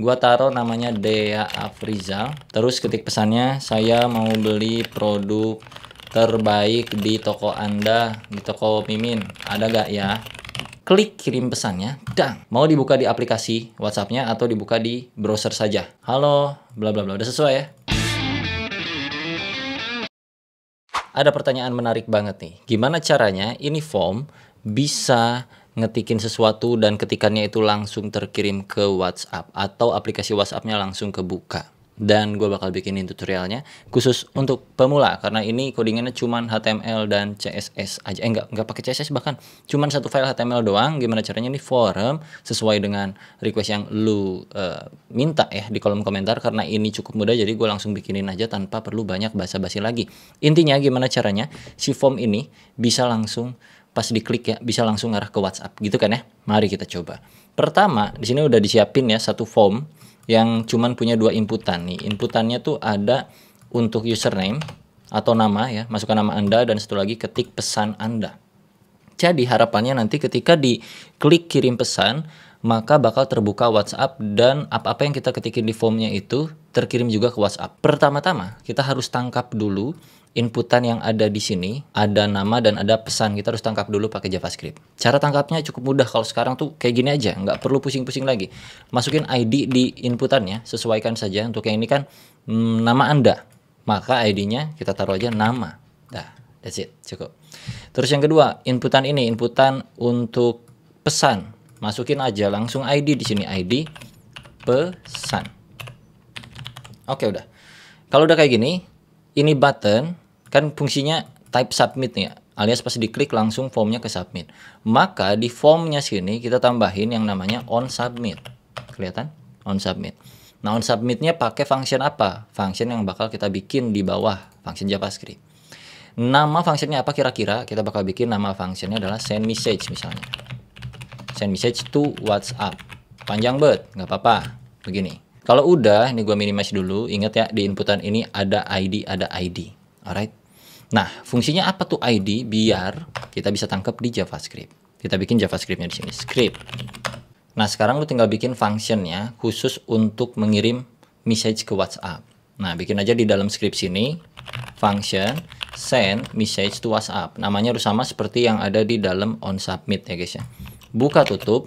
gua taruh namanya Dea Afriza terus ketik pesannya saya mau beli produk terbaik di toko Anda di toko Mimin ada gak ya klik kirim pesannya dan mau dibuka di aplikasi WhatsAppnya atau dibuka di browser saja halo bla bla bla udah sesuai ya ada pertanyaan menarik banget nih gimana caranya ini form bisa ngetikin sesuatu dan ketikannya itu langsung terkirim ke WhatsApp atau aplikasi WhatsAppnya langsung kebuka dan gue bakal bikinin tutorialnya khusus untuk pemula karena ini codingannya cuman HTML dan CSS aja eh enggak enggak pakai CSS bahkan cuman satu file HTML doang gimana caranya nih forum sesuai dengan request yang lu uh, minta ya di kolom komentar karena ini cukup mudah jadi gue langsung bikinin aja tanpa perlu banyak basa-basi lagi intinya gimana caranya si form ini bisa langsung pas diklik ya bisa langsung arah ke WhatsApp gitu kan ya mari kita coba pertama di sini udah disiapin ya satu form yang cuman punya dua inputan nih. Inputannya tuh ada untuk username atau nama ya, masukkan nama Anda dan satu lagi ketik pesan Anda. Jadi harapannya nanti ketika di klik kirim pesan, maka bakal terbuka WhatsApp dan apa-apa yang kita ketikin di formnya itu terkirim juga ke WhatsApp. Pertama-tama, kita harus tangkap dulu inputan yang ada di sini, ada nama dan ada pesan. Kita harus tangkap dulu pakai JavaScript. Cara tangkapnya cukup mudah kalau sekarang tuh kayak gini aja, nggak perlu pusing-pusing lagi. Masukin ID di inputannya, sesuaikan saja. Untuk yang ini kan hmm, nama Anda, maka ID-nya kita taruh aja nama. Dah, that's it, cukup. Terus yang kedua, inputan ini, inputan untuk pesan. Masukin aja langsung ID di sini, ID pesan Oke, udah. Kalau udah kayak gini, ini button kan fungsinya type submit nih ya. Alias pas diklik langsung formnya ke submit. Maka di formnya sini kita tambahin yang namanya on submit. Kelihatan? On submit. Nah, on submitnya pakai function apa? Function yang bakal kita bikin di bawah function JavaScript. Nama functionnya apa kira-kira? Kita bakal bikin nama functionnya adalah send message misalnya. Send message to WhatsApp. Panjang banget, nggak apa-apa. Begini. Kalau udah, ini gue minimize dulu. Ingat ya, di inputan ini ada ID, ada ID. Alright. Nah, fungsinya apa tuh ID? Biar kita bisa tangkap di JavaScript. Kita bikin JavaScriptnya di sini. Script. Nah, sekarang lu tinggal bikin functionnya khusus untuk mengirim message ke WhatsApp. Nah, bikin aja di dalam script sini. Function send message to WhatsApp. Namanya harus sama seperti yang ada di dalam on submit ya guys ya. Buka tutup.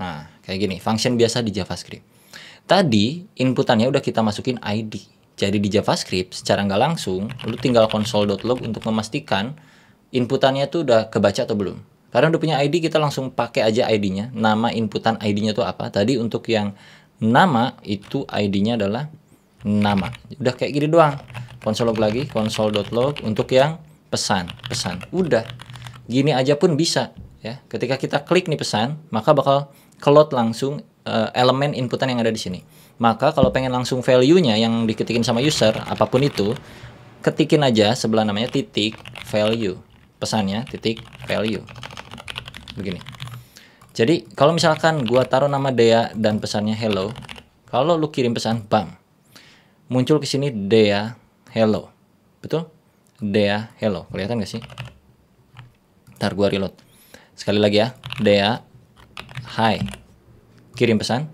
Nah, kayak gini. Function biasa di JavaScript. Tadi inputannya udah kita masukin ID. Jadi di JavaScript secara nggak langsung, lu tinggal console.log untuk memastikan inputannya tuh udah kebaca atau belum. Karena udah punya ID, kita langsung pakai aja ID-nya. Nama inputan ID-nya tuh apa? Tadi untuk yang nama itu ID-nya adalah nama. Udah kayak gini doang. Console log lagi, console.log untuk yang pesan, pesan. Udah. Gini aja pun bisa ya. Ketika kita klik nih pesan, maka bakal kelot langsung uh, elemen inputan yang ada di sini. Maka kalau pengen langsung value-nya yang diketikin sama user, apapun itu, ketikin aja sebelah namanya titik value. Pesannya titik value. Begini. Jadi kalau misalkan gua taruh nama Dea dan pesannya hello, kalau lu kirim pesan bang, muncul ke sini Dea hello. Betul? Dea hello. Kelihatan gak sih? Ntar gua reload. Sekali lagi ya, Dea hi kirim pesan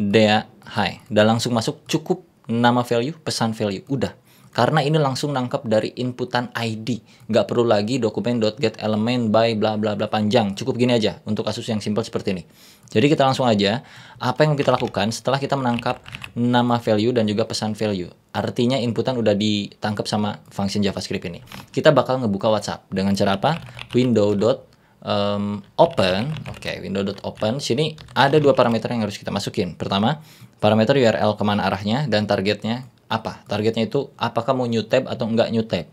dea, hai, dan langsung masuk cukup nama value pesan value udah karena ini langsung nangkap dari inputan ID nggak perlu lagi get element by bla bla bla panjang cukup gini aja untuk kasus yang simple seperti ini jadi kita langsung aja apa yang kita lakukan setelah kita menangkap nama value dan juga pesan value artinya inputan udah ditangkap sama function javascript ini kita bakal ngebuka WhatsApp dengan cara apa window dot um, open, oke okay, window.open, sini ada dua parameter yang harus kita masukin. Pertama, parameter URL kemana arahnya dan targetnya apa. Targetnya itu apakah mau new tab atau enggak new tab.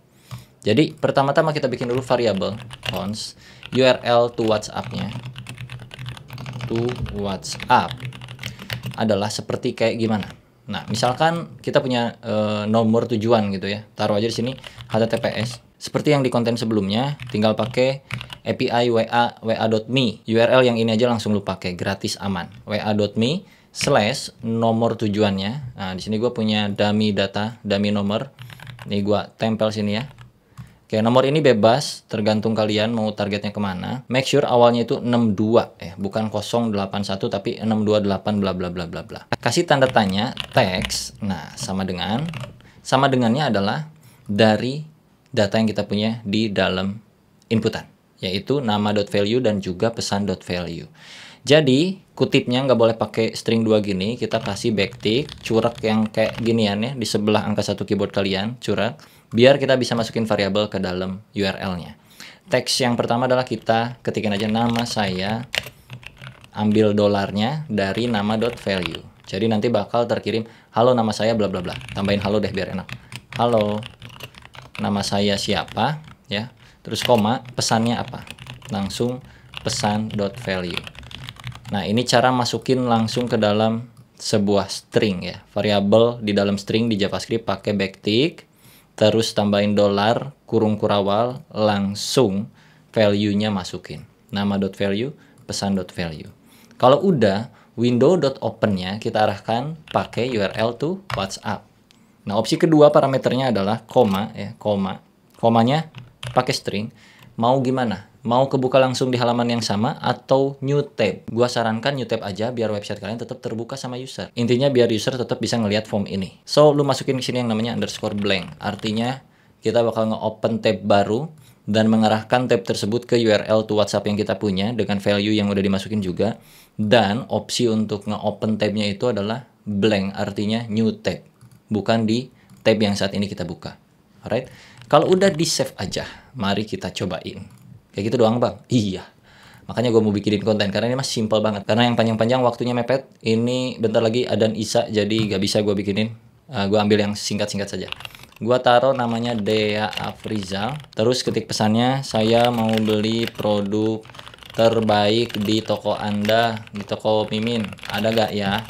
Jadi pertama-tama kita bikin dulu variable cons URL to WhatsApp-nya to WhatsApp adalah seperti kayak gimana. Nah, misalkan kita punya e, nomor tujuan gitu ya. Taruh aja di sini https. Seperti yang di konten sebelumnya, tinggal pakai API WA WA.me. URL yang ini aja langsung lu pakai, gratis aman. WA.me slash nomor tujuannya. Nah, di sini gue punya dummy data, dummy nomor. Ini gue tempel sini ya. Oke, nomor ini bebas, tergantung kalian mau targetnya kemana. Make sure awalnya itu 62, eh, bukan 081 tapi 628 bla bla bla bla bla. Kasih tanda tanya, teks, nah sama dengan, sama dengannya adalah dari data yang kita punya di dalam inputan yaitu nama value dan juga pesan value. Jadi kutipnya nggak boleh pakai string dua gini, kita kasih backtick, curak yang kayak ginian ya di sebelah angka satu keyboard kalian, curak, biar kita bisa masukin variabel ke dalam URL-nya. Teks yang pertama adalah kita ketikin aja nama saya, ambil dolarnya dari nama value. Jadi nanti bakal terkirim halo nama saya bla bla bla. Tambahin halo deh biar enak. Halo nama saya siapa ya terus koma pesannya apa langsung pesan dot value nah ini cara masukin langsung ke dalam sebuah string ya variabel di dalam string di javascript pakai backtick terus tambahin dolar kurung kurawal langsung value-nya masukin nama dot value pesan dot value kalau udah window window.open-nya kita arahkan pakai URL to WhatsApp. Nah, opsi kedua parameternya adalah koma ya, koma. Komanya pakai string mau gimana? Mau kebuka langsung di halaman yang sama atau new tab? Gua sarankan new tab aja biar website kalian tetap terbuka sama user. Intinya biar user tetap bisa ngelihat form ini. So, lu masukin ke sini yang namanya underscore blank. Artinya kita bakal nge-open tab baru dan mengarahkan tab tersebut ke URL to WhatsApp yang kita punya dengan value yang udah dimasukin juga. Dan opsi untuk nge-open tabnya itu adalah blank, artinya new tab, bukan di tab yang saat ini kita buka. Alright? Kalau udah di save aja, mari kita cobain. Kayak gitu doang bang. Iya. Makanya gue mau bikinin konten karena ini mas simple banget. Karena yang panjang-panjang waktunya mepet. Ini bentar lagi Adan Isa jadi gak bisa gue bikinin. Uh, eh, gue ambil yang singkat-singkat saja. Gue taruh namanya Dea Afriza. Terus ketik pesannya, saya mau beli produk terbaik di toko Anda, di toko Mimin. Ada gak ya?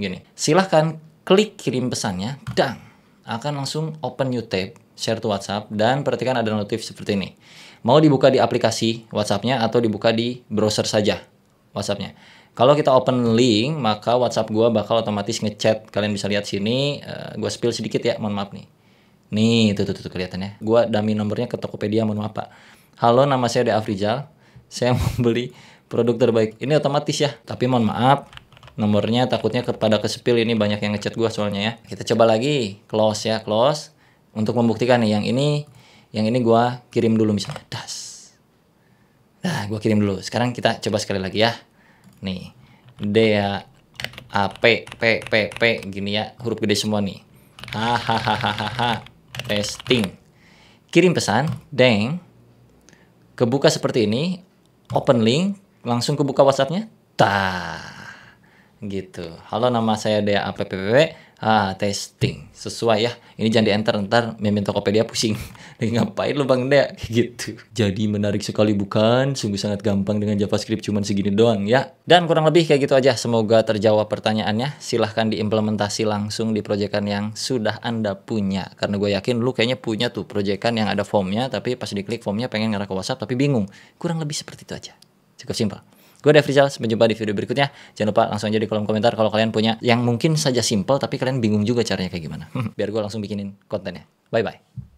Gini. Silahkan klik kirim pesannya. Dang. Akan langsung open new tab share to WhatsApp, dan perhatikan ada notif seperti ini. Mau dibuka di aplikasi WhatsAppnya atau dibuka di browser saja WhatsAppnya. Kalau kita open link, maka WhatsApp gue bakal otomatis ngechat. Kalian bisa lihat sini, uh, eh, gue spill sedikit ya, mohon maaf nih. Nih, tuh, tuh, tuh, tuh kelihatannya. Gue dami nomornya ke Tokopedia, mohon maaf Pak. Halo, nama saya De Afrizal. Saya mau beli produk terbaik. Ini otomatis ya, tapi mohon maaf. Nomornya takutnya kepada kesepil ini banyak yang ngechat gue soalnya ya. Kita coba lagi, close ya, close untuk membuktikan nih yang ini yang ini gue kirim dulu misalnya das nah gue kirim dulu sekarang kita coba sekali lagi ya nih d ya a p p p p gini ya huruf gede semua nih hahaha testing kirim pesan deng kebuka seperti ini open link langsung kebuka whatsappnya Ta, gitu halo nama saya Dea APPW Ah, testing. Sesuai ya. Ini jangan di enter ntar memin Tokopedia pusing. Ngapain lu Bang Dek? Gitu. Jadi menarik sekali bukan? Sungguh sangat gampang dengan JavaScript cuman segini doang ya. Dan kurang lebih kayak gitu aja. Semoga terjawab pertanyaannya. Silahkan diimplementasi langsung di proyekan yang sudah Anda punya. Karena gue yakin lu kayaknya punya tuh proyekan yang ada formnya tapi pas diklik formnya pengen ngarah ke WhatsApp tapi bingung. Kurang lebih seperti itu aja. Cukup simpel. Gue Dev Rizal, sampai jumpa di video berikutnya. Jangan lupa langsung aja di kolom komentar kalau kalian punya yang mungkin saja simple tapi kalian bingung juga caranya kayak gimana. Biar gue langsung bikinin kontennya. Bye-bye.